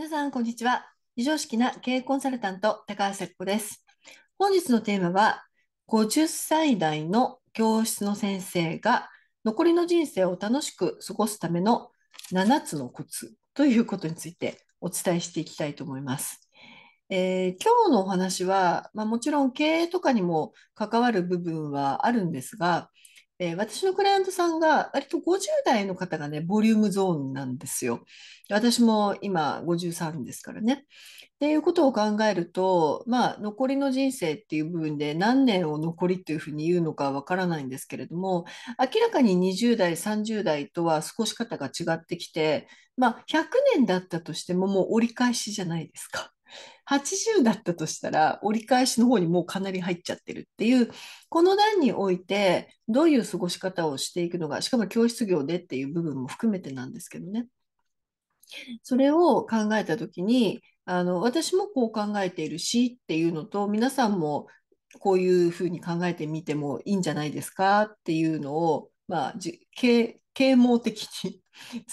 皆さん、こんにちは。非常識な経営コンサルタント、高橋咲子です。本日のテーマは、50歳代の教室の先生が残りの人生を楽しく過ごすための7つのコツということについてお伝えしていきたいと思います。えー、今日のお話は、まあ、もちろん経営とかにも関わる部分はあるんですが、えー、私のクライアントさんが割と50代の方がね、ボリュームゾーンなんですよ。私も今53ですからね。っていうことを考えると、まあ、残りの人生っていう部分で何年を残りというふうに言うのかわからないんですけれども、明らかに20代、30代とは少し方が違ってきて、まあ、100年だったとしてももう折り返しじゃないですか。80だったとしたら折り返しの方にもうかなり入っちゃってるっていうこの段においてどういう過ごし方をしていくのかしかも教室業でっていう部分も含めてなんですけどねそれを考えた時にあの私もこう考えているしっていうのと皆さんもこういうふうに考えてみてもいいんじゃないですかっていうのを、まあ、経啓蒙的に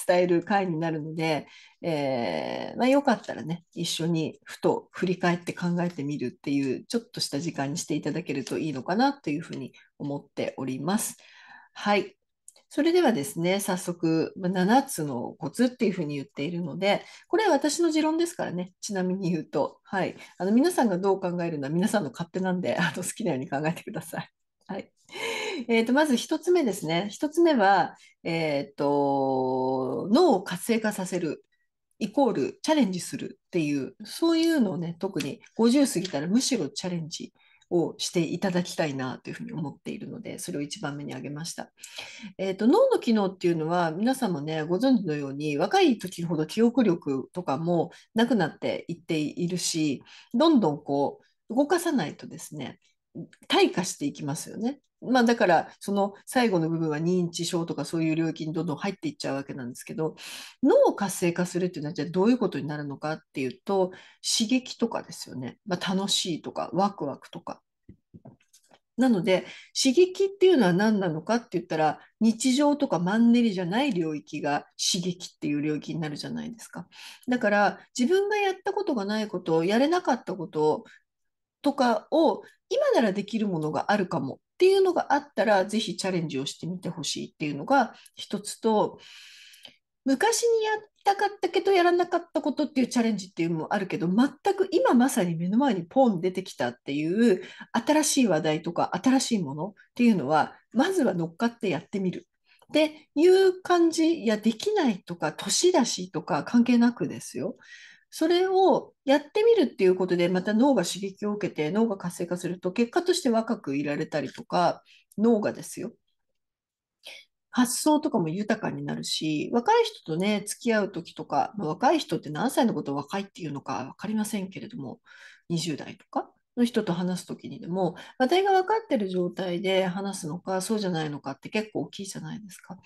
伝える回になるので、えー、まあ、よかったらね一緒にふと振り返って考えてみるっていうちょっとした時間にしていただけるといいのかなというふうに思っております。はいそれではですね、早速、7つのコツっていうふうに言っているので、これは私の持論ですからね、ちなみに言うと、はい、あの皆さんがどう考えるのは皆さんの勝手なんで、あの好きなように考えてください。はい。えーと、まず1つ目ですね。1つ目は、えーと、脳を活性化させるイコールチャレンジするっていうそういうのをね特に50過ぎたらむしろチャレンジをしていただきたいなというふうに思っているのでそれを1番目に挙げました、えーと脳の機能っていうのは皆さんもねご存知のように若い時ほど記憶力とかもなくなっていっているしどんどんこう動かさないとですね退化していきますよね。まあ、だからその最後の部分は認知症とかそういう領域にどんどん入っていっちゃうわけなんですけど脳を活性化するっていうのはじゃあどういうことになるのかっていうと刺激とかですよね、まあ、楽しいとかワクワクとか。なので刺激っていうのは何なのかって言ったら日常とかマンネリじゃない領域が刺激っていう領域になるじゃないですか。だから自分がやったことがないことをやれなかったことをとかを今ならできるものがあるかもっていうのがあったらぜひチャレンジをしてみてほしいっていうのが一つと昔にやったかったけどやらなかったことっていうチャレンジっていうのもあるけど全く今まさに目の前にポン出てきたっていう新しい話題とか新しいものっていうのはまずは乗っかってやってみるっていう感じいやできないとか年だしとか関係なくですよそれをやってみるっていうことで、また脳が刺激を受けて、脳が活性化すると、結果として若くいられたりとか、脳がですよ。発想とかも豊かになるし、若い人とね、付き合う時とか、ま若い人って何歳のことを若いっていうのか分かりませんけれども、20代とかの人と話す時にでも、私が分かってる状態で話すのか、そうじゃないのかって結構大きいじゃないですか。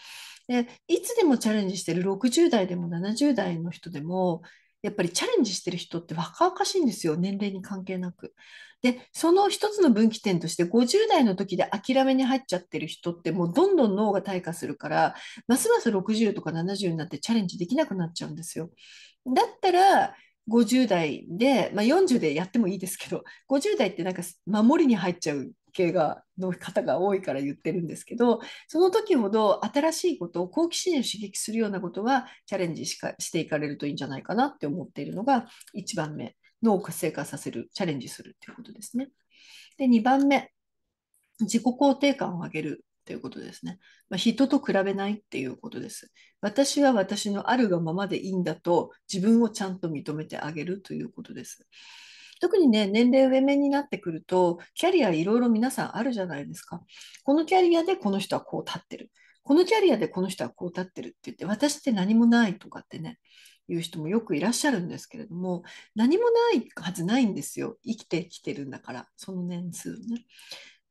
で、いつでもチャレンジしてる60代でも70代の人でも、やっぱりチャレンジしてる人って若々しいんですよ、年齢に関係なく。で、その一つの分岐点として、50代の時で諦めに入っちゃってる人って、もうどんどん脳が退化するから、ますます60とか70になってチャレンジできなくなっちゃうんですよ。だったら、50代で、まあ、40でやってもいいですけど50代ってなんか守りに入っちゃう系がの方が多いから言ってるんですけどその時ほど新しいことを好奇心を刺激するようなことはチャレンジしかしていかれるといいんじゃないかなって思っているのが1番目脳を活性化させるチャレンジするっていうことですね。で2番目自己肯定感を上げるということですね。まあ、人と比べないっていうことです。私は私のあるがままでいいんだと自分をちゃんと認めてあげるということです。特にね、年齢上面になってくると、キャリアいろいろ皆さんあるじゃないですか。このキャリアでこの人はこう立ってる。このキャリアでこの人はこう立ってるって言って、私って何もないとかってね、いう人もよくいらっしゃるんですけれども、何もないはずないんですよ。生きてきてるんだから、その年数ね。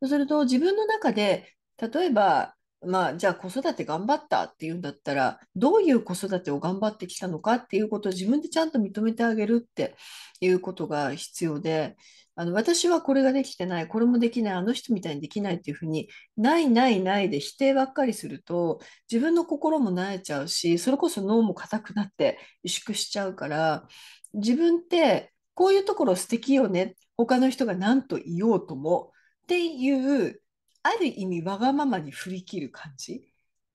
そうすると、自分の中で、例えばまあ、じゃあ子育て頑張ったっていうんだったら、どういう子育てを頑張ってきたのかっていうことを自分でちゃんと認めてあげるっていうことが必要で、あの私はこれができてない、これもできない、あの人みたいにできないっていうふうに、ないないないで否定ばっかりすると、自分の心も萎えちゃうし、それこそ脳も硬くなって萎縮しちゃうから、自分ってこういうところ素敵よね、他の人が何と言おうともっていうある意味わがままに振り切る感じ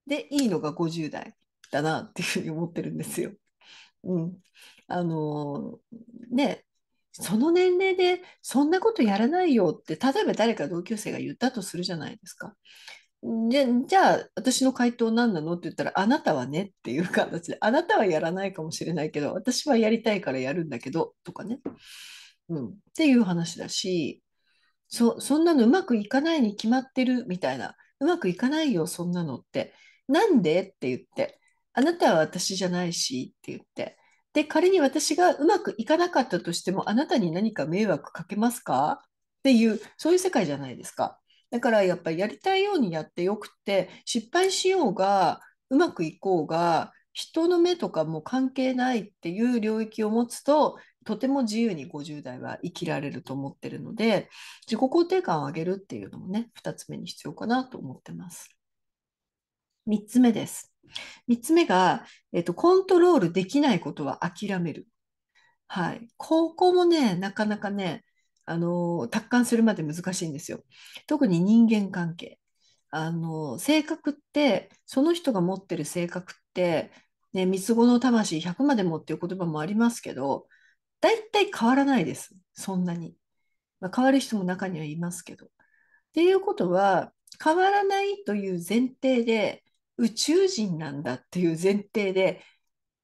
でいいのが50代だなっていうふうに思ってるんですよ。うん、あのー、ねその年齢でそんなことやらないよって例えば誰か同級生が言ったとするじゃないですか。でじゃあ私の回答何なのって言ったら「あなたはね」っていう形で「あなたはやらないかもしれないけど私はやりたいからやるんだけど」とかね、うん、っていう話だしそそんなのうまくいかないに決まってるみたいなうまくいかないよそんなのってなんでって言ってあなたは私じゃないしって言ってで仮に私がうまくいかなかったとしてもあなたに何か迷惑かけますかっていうそういう世界じゃないですかだからやっぱりやりたいようにやってよくて失敗しようがうまくいこうが人の目とかも関係ないっていう領域を持つととても自由に50代は生きられると思ってるので自己肯定感を上げるっていうのもね2つ目に必要かなと思ってます。3つ目です。3つ目が、えっと、コントロールできないことは諦める。はい。ここもね、なかなかね、あの、達観するまで難しいんですよ。特に人間関係。あの、性格って、その人が持ってる性格って、ね、三つ子の魂100までもっていう言葉もありますけど、大体変わらないです。そんなに。まあ、変わる人も中にはいますけど。っていうことは、変わらないという前提で、宇宙人なんだっていう前提で、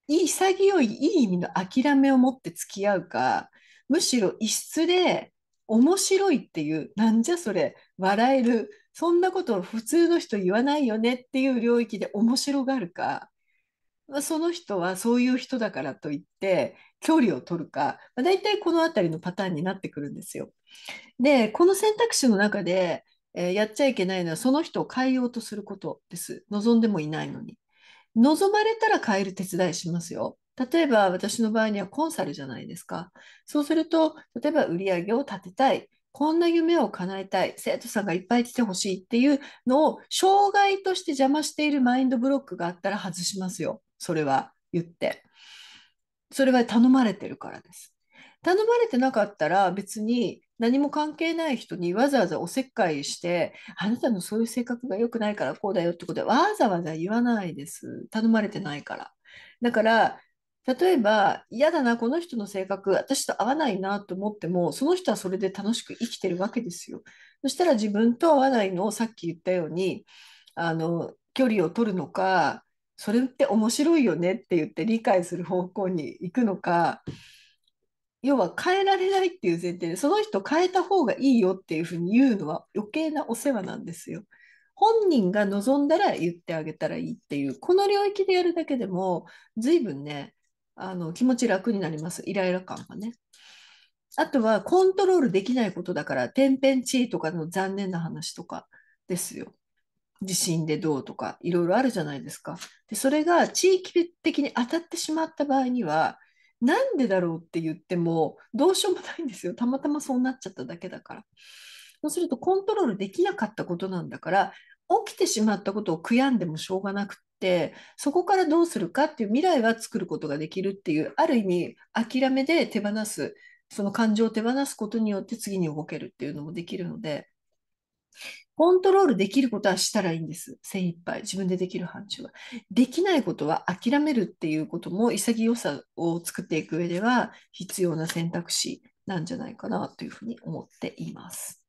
潔いいい意味の諦めを持って付き合うか、むしろ異質で面白いっていう、なんじゃそれ、笑える、そんなことを普通の人言わないよねっていう領域で面白がるか、その人はそういう人だからといって、距離を取るか、まあ、大体この辺りのパターンになってくるんですよ。でこの選択肢の中で、えー、やっちゃいけないのはその人を変えようとすることです。望んでもいないのに。望まれたら変える手伝いしますよ。例えば私の場合にはコンサルじゃないですか。そうすると例えば売り上げを立てたい。こんな夢を叶えたい。生徒さんがいっぱい来てほしいっていうのを障害として邪魔しているマインドブロックがあったら外しますよ。それは言って。それは頼まれてるからです。頼まれてなかったら別に何も関係ない人にわざわざおせっかいしてあなたのそういう性格が良くないからこうだよってことはわざわざ言わないです頼まれてないからだから例えば嫌だなこの人の性格私と合わないなと思ってもその人はそれで楽しく生きてるわけですよそしたら自分と合わないのをさっき言ったようにあの距離を取るのかそれって面白いよねって言って理解する方向に行くのか要は変えられないっていう前提でその人変えた方がいいよっていうふうに言うのは余計なお世話なんですよ。本人が望んだら言ってあげたらいいっていうこの領域でやるだけでも随分ねあの気持ち楽になりますイライラ感がね。あとはコントロールできないことだから天変地異とかの残念な話とかですよ。地震でどうとかいろいろあるじゃないですか。でそれが地域的に当たってしまった場合にはなんでだろうって言ってもどうしようもないんですよたまたまそうなっちゃっただけだから。そうするとコントロールできなかったことなんだから起きてしまったことを悔やんでもしょうがなくってそこからどうするかっていう未来は作ることができるっていうある意味諦めで手放すその感情を手放すことによって次に動けるっていうのもできるので。コントロールできることはしたらいいんです。精一杯。自分でできる範疇は。できないことは諦めるっていうことも潔さを作っていく上では必要な選択肢なんじゃないかなというふうに思っています。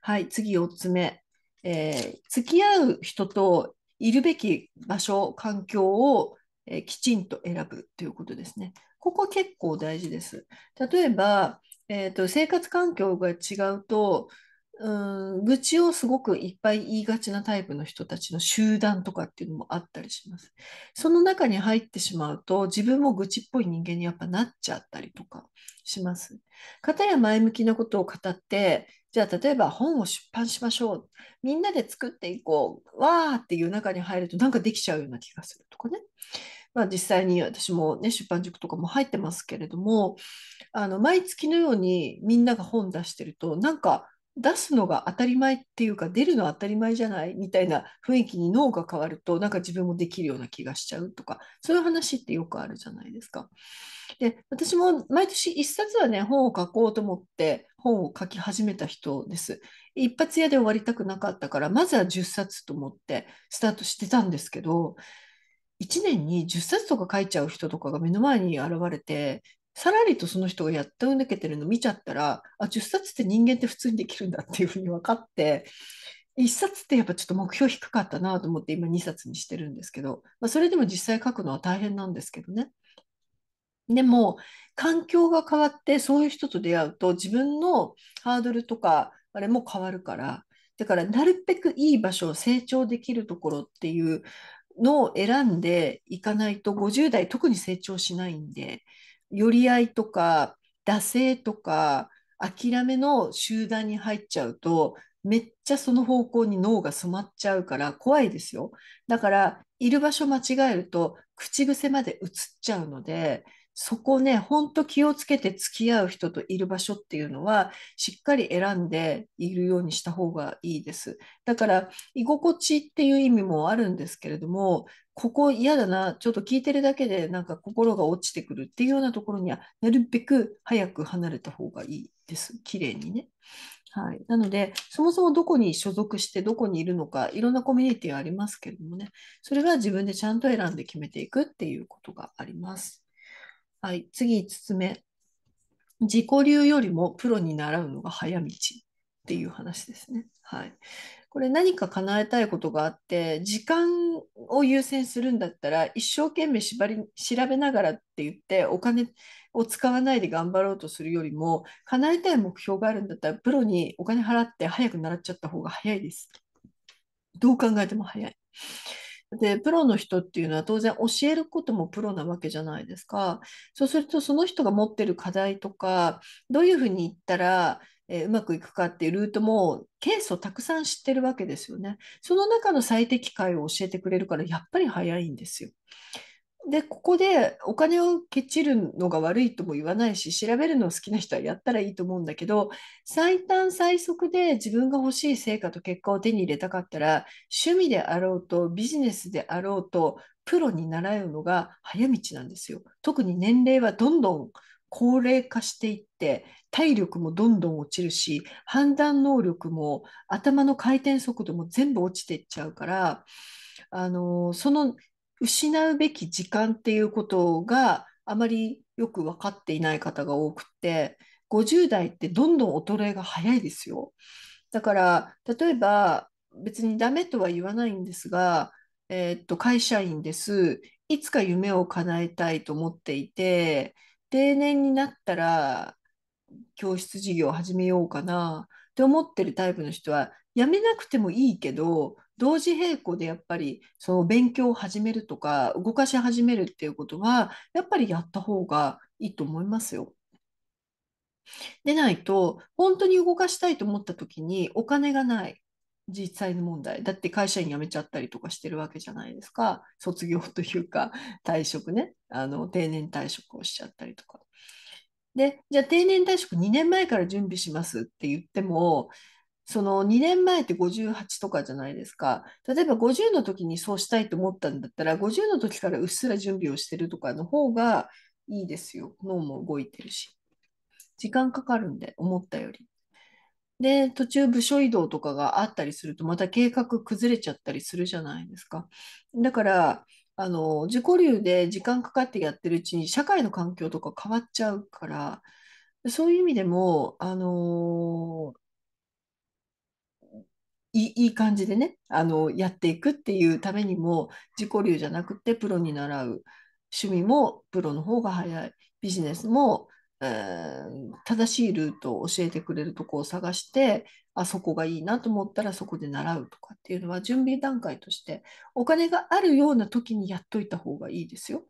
はい、次4つ目。えー、付き合う人といるべき場所、環境を、えー、きちんと選ぶということですね。ここ結構大事です。例えば、えーと、生活環境が違うと、うん愚痴をすごくいっぱい言いがちなタイプの人たちの集団とかっていうのもあったりします。その中に入ってしまうと自分も愚痴っぽい人間にやっぱなっちゃったりとかします。片や前向きなことを語ってじゃあ例えば本を出版しましょうみんなで作っていこうわーっていう中に入るとなんかできちゃうような気がするとかね。まあ、実際に私も、ね、出版塾とかも入ってますけれどもあの毎月のようにみんなが本出してるとなんか出すのが当たり前っていうか出るの当たり前じゃないみたいな雰囲気に脳が変わるとなんか自分もできるような気がしちゃうとかそういう話ってよくあるじゃないですか。で私も毎年1冊はね本を書こうと思って本を書き始めた人です。一発屋で終わりたくなかったからまずは10冊と思ってスタートしてたんですけど1年に10冊とか書いちゃう人とかが目の前に現れてさらりとその人がやっと抜けてるの見ちゃったらあ10冊って人間って普通にできるんだっていうふうに分かって1冊ってやっぱちょっと目標低かったなと思って今2冊にしてるんですけど、まあ、それでも実際書くのは大変なんですけどね。でも環境が変わってそういう人と出会うと自分のハードルとかあれも変わるからだからなるべくいい場所を成長できるところっていうのを選んでいかないと50代特に成長しないんで寄り合いとか惰性とか諦めの集団に入っちゃうとめっちゃその方向に脳が染まっちゃうから怖いですよだからいる場所間違えると口癖まで移っちゃうのでそこね、ほんと気をつけて付き合う人といる場所っていうのは、しっかり選んでいるようにした方がいいです。だから、居心地っていう意味もあるんですけれども、ここ嫌だな、ちょっと聞いてるだけでなんか心が落ちてくるっていうようなところには、なるべく早く離れた方がいいです。綺麗にね。はい、なので、そもそもどこに所属してどこにいるのか、いろんなコミュニティがありますけれどもね、それは自分でちゃんと選んで決めていくっていうことがあります。はい、次5つ目。自己流よりもプロに習うのが早道っていう話ですね。はい、これ何か叶えたいことがあって時間を優先するんだったら一生懸命縛り調べながらって言ってお金を使わないで頑張ろうとするよりも叶えたい目標があるんだったらプロにお金払って早く習っちゃった方が早いです。どう考えても早い。で、プロの人っていうのは当然教えることもプロなわけじゃないですか。そうするとその人が持ってる課題とか、どういうふうに言ったら、えー、うまくいくかっていうルートもケースをたくさん知ってるわけですよね。その中の最適解を教えてくれるからやっぱり早いんですよ。で、ここでお金をけちるのが悪いとも言わないし、調べるの好きな人はやったらいいと思うんだけど、最短最速で自分が欲しい成果と結果を手に入れたかったら、趣味であろうとビジネスであろうと、プロに習うのが早道なんですよ。特に年齢はどんどん高齢化していって、体力もどんどん落ちるし、判断能力も頭の回転速度も全部落ちていっちゃうから、あのその失うべき時間っていうことがあまりよく分かっていない方が多くて50代ってどんどん衰えが早いですよ。だから例えば別にダメとは言わないんですが、えー、っと会社員ですいつか夢を叶えたいと思っていて定年になったら教室事業を始めようかなって思ってるタイプの人は辞めなくてもいいけど同時並行でやっぱりその勉強を始めるとか動かし始めるっていうことはやっぱりやった方がいいと思いますよ。でないと本当に動かしたいと思った時にお金がない実際の問題だって会社員辞めちゃったりとかしてるわけじゃないですか卒業というか退職ねあの定年退職をしちゃったりとか。でじゃあ定年退職2年前から準備しますって言ってもその2年前って58とかじゃないですか。例えば50の時にそうしたいと思ったんだったら、50の時からうっすら準備をしてるとかの方がいいですよ。脳も動いてるし。時間かかるんで、思ったより。で、途中部署移動とかがあったりすると、また計画崩れちゃったりするじゃないですか。だから、あの自己流で時間かかってやってるうちに社会の環境とか変わっちゃうからそういう意味でも、あのいい感じでねあのやっていくっていうためにも自己流じゃなくてプロに習う趣味もプロの方が早いビジネスも、えー、正しいルートを教えてくれるとこを探してあそこがいいなと思ったらそこで習うとかっていうのは準備段階としてお金があるような時にやっといた方がいいですよ。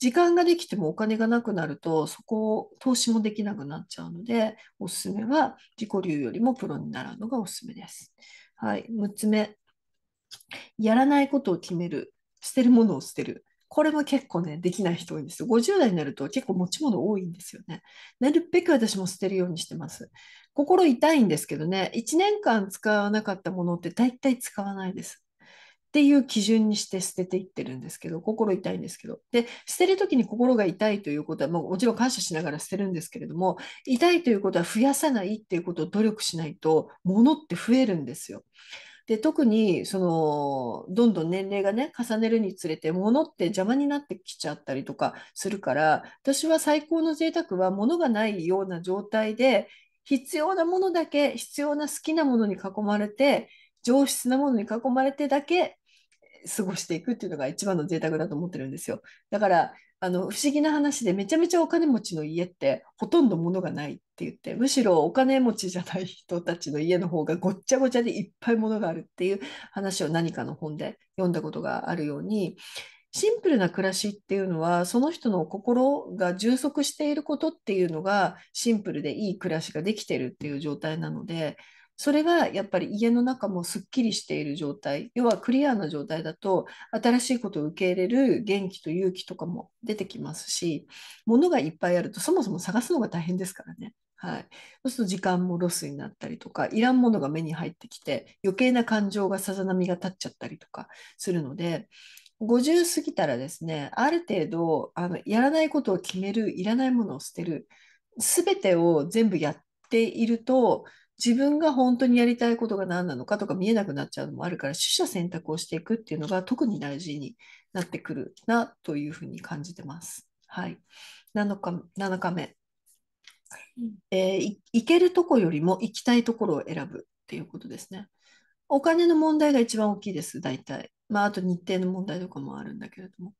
時間ができてもお金がなくなるとそこを投資もできなくなっちゃうのでおすすめは自己流よりもプロに習うのがおすすめです。はい、6つ目。やらないことを決める。捨てるものを捨てる。これも結構ね、できない人多いんですよ。50代になると結構持ち物多いんですよね。なるべく私も捨てるようにしてます。心痛いんですけどね、1年間使わなかったものって大体使わないです。っていう基準にして捨てていってるんですけど、心痛いんですけど。で、捨てる時に心が痛いということは、もちろん感謝しながら捨てるんですけれども、痛いということは増やさないっていうことを努力しないと、物って増えるんですよ。で、特に、その、どんどん年齢がね、重ねるにつれて、物って邪魔になってきちゃったりとかするから、私は最高の贅沢は物がないような状態で、必要なものだけ、必要な好きなものに囲まれて、上質なものに囲まれてだけ過ごしていくっていうのが一番の贅沢だと思ってるんですよ。だから、あの、不思議な話でめちゃめちゃお金持ちの家ってほとんど物がないって言って、むしろお金持ちじゃない人たちの家の方がごっちゃごちゃでいっぱい物があるっていう話を何かの本で読んだことがあるように、シンプルな暮らしっていうのはその人の心が充足していることっていうのがシンプルでいい暮らしができてるっていう状態なのでそれがやっぱり家の中もすっきりしている状態要はクリアな状態だと新しいことを受け入れる元気と勇気とかも出てきますし物がいっぱいあるとそもそも探すのが大変ですからね。はい、そうすると時間もロスになったりとかいらんものが目に入ってきて余計な感情がさざ波が立っちゃったりとかするので50過ぎたらですねある程度あのやらないことを決めるいらないものを捨てる全てを全部やっていると自分が本当にやりたいことが何なのかとか見えなくなっちゃうのもあるから取捨選択をしていくっていうのが特に大事になってくるなというふうに感じてます。はい、7, 日7日目、えー、行けるとこよりも行きたいところを選ぶっていうことですね。お金の問題が一番大きいです、大体。まあ、あと日程の問題とかもあるんだけれども。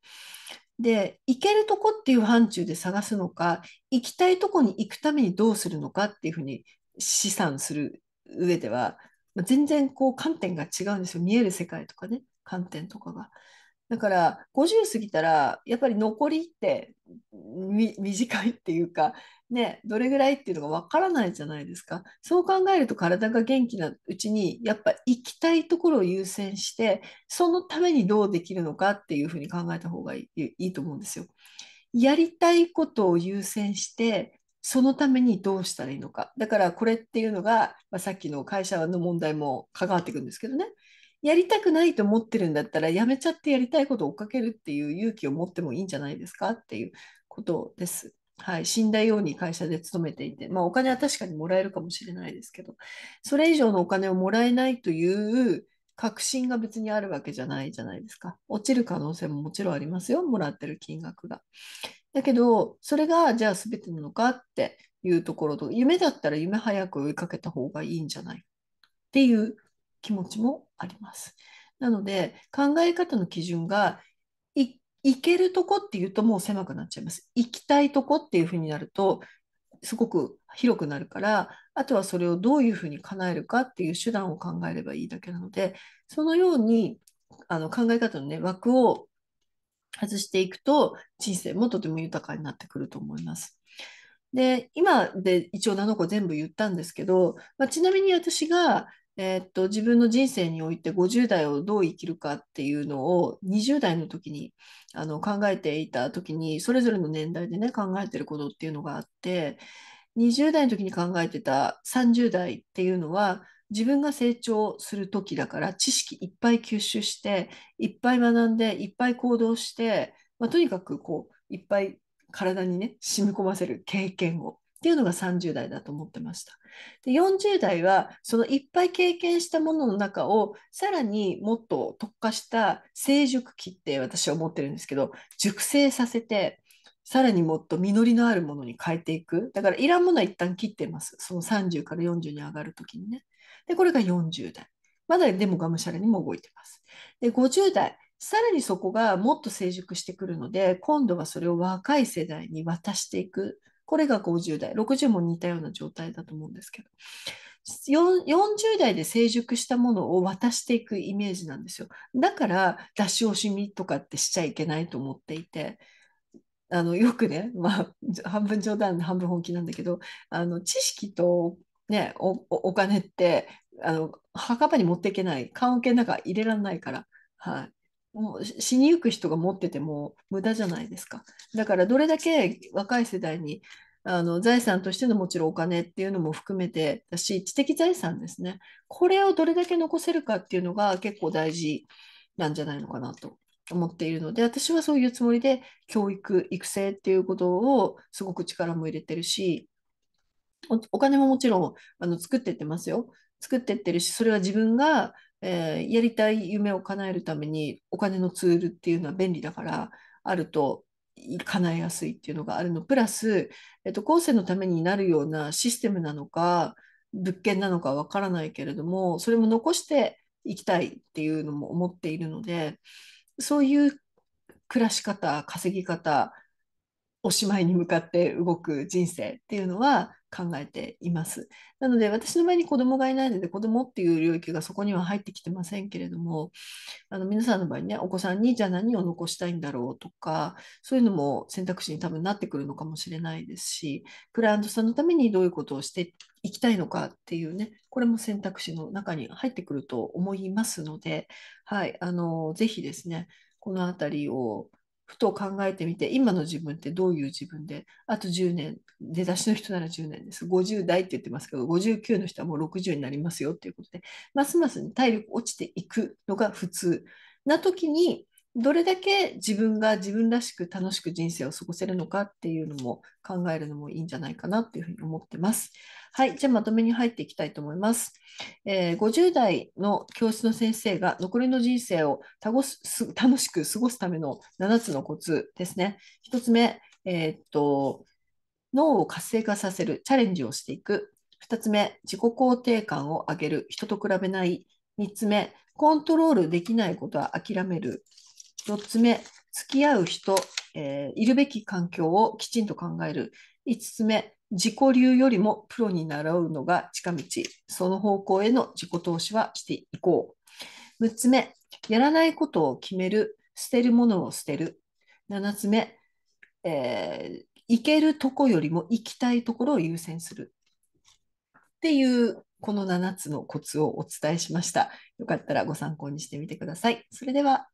で、行けるとこっていう範疇で探すのか、行きたいとこに行くためにどうするのかっていうふうに資産する上では、まあ、全然こう観点が違うんですよ見える世界とかね観点とかが。だから50過ぎたらやっぱり残りって短いっていうかねどれぐらいっていうのがわからないじゃないですかそう考えると体が元気なうちにやっぱ行きたいところを優先してそのためにどうできるのかっていうふうに考えた方がいいいいと思うんですよ。やりたいことを優先してそのためにどうしたらいいのか。だからこれっていうのが、まあ、さっきの会社の問題も関わってくるんですけどね。やりたくないと思ってるんだったら、やめちゃってやりたいことを追っかけるっていう勇気を持ってもいいんじゃないですかっていうことです。はい、死んだように会社で勤めていて、まあ、お金は確かにもらえるかもしれないですけど、それ以上のお金をもらえないという確信が別にあるわけじゃないじゃないですか。落ちる可能性ももちろんありますよ、もらってる金額が。だけど、それがじゃあ全てなのかっていうところと、夢だったら夢早く追いかけた方がいいんじゃないっていう気持ちもあります。なので、考え方の基準がい、行けるとこっていうともう狭くなっちゃいます。行きたいとこっていうふうになると、すごく広くなるから、あとはそれをどういうふうに叶えるかっていう手段を考えればいいだけなので、そのようにあの考え方のね、枠を外していくと人生もとても豊かになってくると思います。で今で一応7個全部言ったんですけど、まあ、ちなみに私が、えー、っと自分の人生において50代をどう生きるかっていうのを20代の時にあの考えていた時にそれぞれの年代でね考えてることっていうのがあって20代の時に考えてた30代っていうのは自分が成長する時だから知識いっぱい吸収していっぱい学んでいっぱい行動して、まあ、とにかくこういっぱい体にね染み込ませる経験をっていうのが30代だと思ってました。で40代はそのいっぱい経験したものの中をさらにもっと特化した成熟期って私は思ってるんですけど熟成させてさらにもっと実りのあるものに変えていくだからいらんものは一旦切ってますその30から40に上がる時にね。で、これが40代。まだでもがむしゃらにも動いてます。で、50代。さらにそこがもっと成熟してくるので、今度はそれを若い世代に渡していく。これが50代。60も似たような状態だと思うんですけど。40代で成熟したものを渡していくイメージなんですよ。だから、出し惜しみとかってしちゃいけないと思っていて。あのよくね、まあ、半分冗談半分本気なんだけどあの知識とね、おお金ってあの墓場に持っていけない棺桶の中入れられないから、はい、もう死にゆく人が持ってても無駄じゃないですか。だからどれだけ若い世代にあの財産としてのもちろんお金っていうのも含めてだし知的財産ですねこれをどれだけ残せるかっていうのが結構大事なんじゃないのかなと思っているので私はそういうつもりで教育育成っていうことをすごく力も入れてるしおお金ももちろんあの作ってってますよ。作ってってるし、それは自分が、えー、やりたい夢を叶えるためにお金のツールっていうのは便利だから、あると叶えやすいっていうのがあるの。プラス、えっと、後世のためになるようなシステムなのか、物件なのかわからないけれども、それも残していきたいっていうのも思っているので、そういう暮らし方、稼ぎ方、おしまいに向かって動く人生っていうのは考えています。なので私の場合に子供がいないので子供っていう領域がそこには入ってきてませんけれどもあの皆さんの場合ねお子さんにじゃあ何を残したいんだろうとかそういうのも選択肢に多分なってくるのかもしれないですしクライアントさんのためにどういうことをしていきたいのかっていうねこれも選択肢の中に入ってくると思いますので、はい、あのぜひですねこの辺りをふと考えてみて、今の自分ってどういう自分で、あと10年、出だしの人なら10年です。50代って言ってますけど、59の人はもう60になりますよっていうことで、ますます体力落ちていくのが普通な時に、どれだけ自分が自分らしく楽しく人生を過ごせるのかっていうのも考えるのもいいんじゃないかなっていうふうに思ってます。はい、じゃあまとめに入っていきたいと思います。えー、50代の教室の先生が残りの人生を楽しく過ごすための7つのコツですね。1つ目、えー、っと脳を活性化させるチャレンジをしていく。2つ目、自己肯定感を上げる。人と比べない。3つ目、コントロールできないことは諦める。4つ目、付き合う人、えー、いるべき環境をきちんと考える。5つ目、自己流よりもプロに習うのが近道。その方向への自己投資はしていこう。6つ目、やらないことを決める。捨てるものを捨てる。7つ目、えー、行けるとこよりも行きたいところを優先する。っていうこの7つのコツをお伝えしました。よかったらご参考にしてみてください。それでは